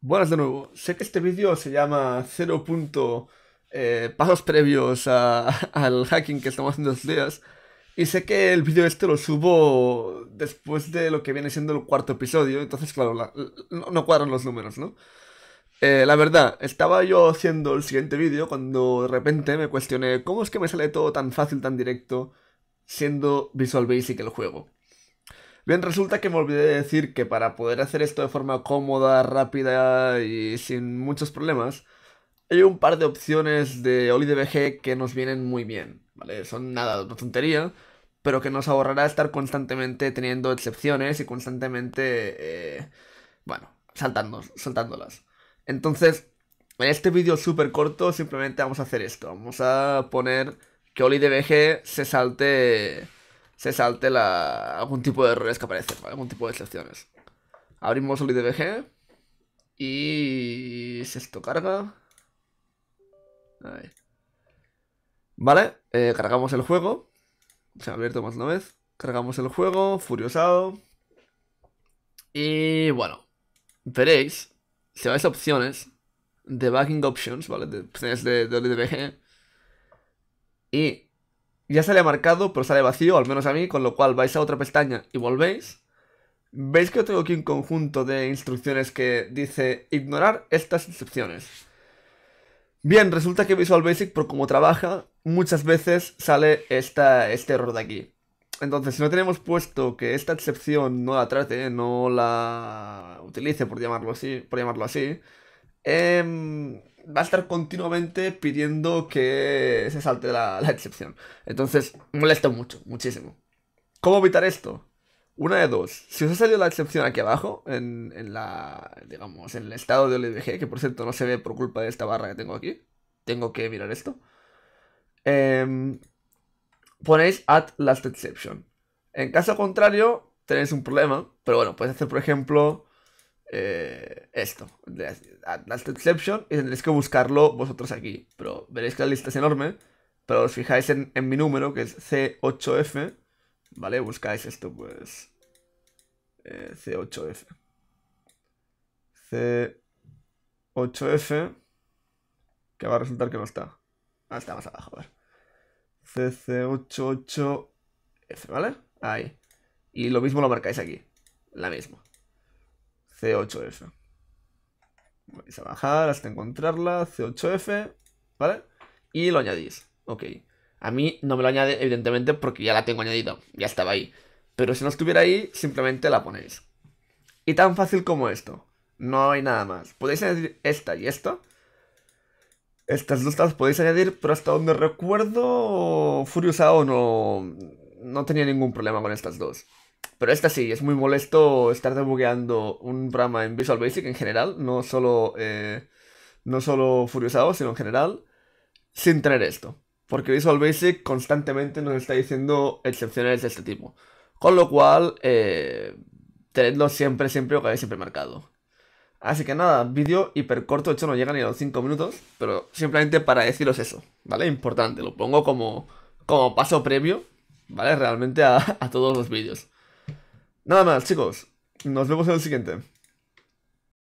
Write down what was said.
Buenas de nuevo. Sé que este vídeo se llama 0. Eh, pasos previos al hacking que estamos haciendo estos días. Y sé que el vídeo este lo subo después de lo que viene siendo el cuarto episodio. Entonces, claro, no, cuadran los números, ¿no? Eh, la verdad, estaba yo haciendo el siguiente vídeo cuando de repente me cuestioné cómo es que me sale todo tan fácil, tan directo, siendo Visual Basic el juego. Bien, resulta que me olvidé de decir que para poder hacer esto de forma cómoda, rápida y sin muchos problemas, hay un par de opciones de OliDBG que nos vienen muy bien, ¿vale? Son nada, una tontería, pero que nos ahorrará estar constantemente teniendo excepciones y constantemente, eh, bueno, saltando, saltándolas. Entonces, en este vídeo súper corto simplemente vamos a hacer esto, vamos a poner que OliDBG se salte se salte la, algún tipo de errores que aparecen, ¿vale? algún tipo de excepciones. Abrimos IDBG y si esto carga. Ahí. Vale, eh, cargamos el juego. Se ha abierto más una vez. Cargamos el juego, furiosado. Y bueno, veréis, si vais a opciones, debugging options, ¿vale? De opciones de, de y ya sale marcado, pero sale vacío, al menos a mí, con lo cual vais a otra pestaña y volvéis. Veis que yo tengo aquí un conjunto de instrucciones que dice ignorar estas excepciones. Bien, resulta que Visual Basic, por cómo trabaja, muchas veces sale esta, este error de aquí. Entonces, si no tenemos puesto que esta excepción no la trate, no la utilice, por llamarlo así, por llamarlo así eh, va a estar continuamente pidiendo que se salte la, excepción. Entonces, molesta mucho, muchísimo. ¿Cómo evitar esto? Una de dos. Si os ha salido la excepción aquí abajo, en, la. digamos, en el estado de OLBG, que por cierto no se ve por culpa de esta barra que tengo aquí. Tengo que mirar esto. Em, ponéis at last exception. En caso contrario, tenéis un problema. Pero bueno, podéis hacer, por ejemplo eh, esto, Last Exception, y tendréis que buscarlo vosotros aquí. Pero veréis que la lista es enorme, pero os fijáis en, mi número, que es C8F, ¿vale? Buscáis esto, pues... Eh, C8F. C8F, que va a resultar que no está. Ah, está más abajo, a ver. CC88F, ¿vale? Ahí. Y lo mismo lo marcáis aquí. La misma. C8F. Vais a bajar hasta encontrarla, C8F, ¿vale? Y lo añadís, ok. A mí no me lo añade, evidentemente, porque ya la tengo añadida, ya estaba ahí. Pero si no estuviera ahí, simplemente la ponéis. Y tan fácil como esto. No hay nada más. Podéis añadir esta y esta. Estas dos las podéis añadir, pero hasta donde recuerdo, Furious AO no, no tenía ningún problema con estas dos. Pero esta sí, es muy molesto estar debugueando un programa en Visual Basic en general, no solo, eh, no solo Furiosado, sino en general, sin tener esto. Porque Visual Basic constantemente nos está diciendo excepciones de este tipo. Con lo cual, eh, tenedlo siempre, siempre o que habéis siempre marcado. Así que nada, vídeo hiper corto, de hecho no llega ni a los 5 minutos, pero simplemente para deciros eso, ¿vale? Importante, lo pongo como, como paso previo, ¿vale? Realmente a todos los vídeos. Nada más, chicos. Nos vemos en el siguiente.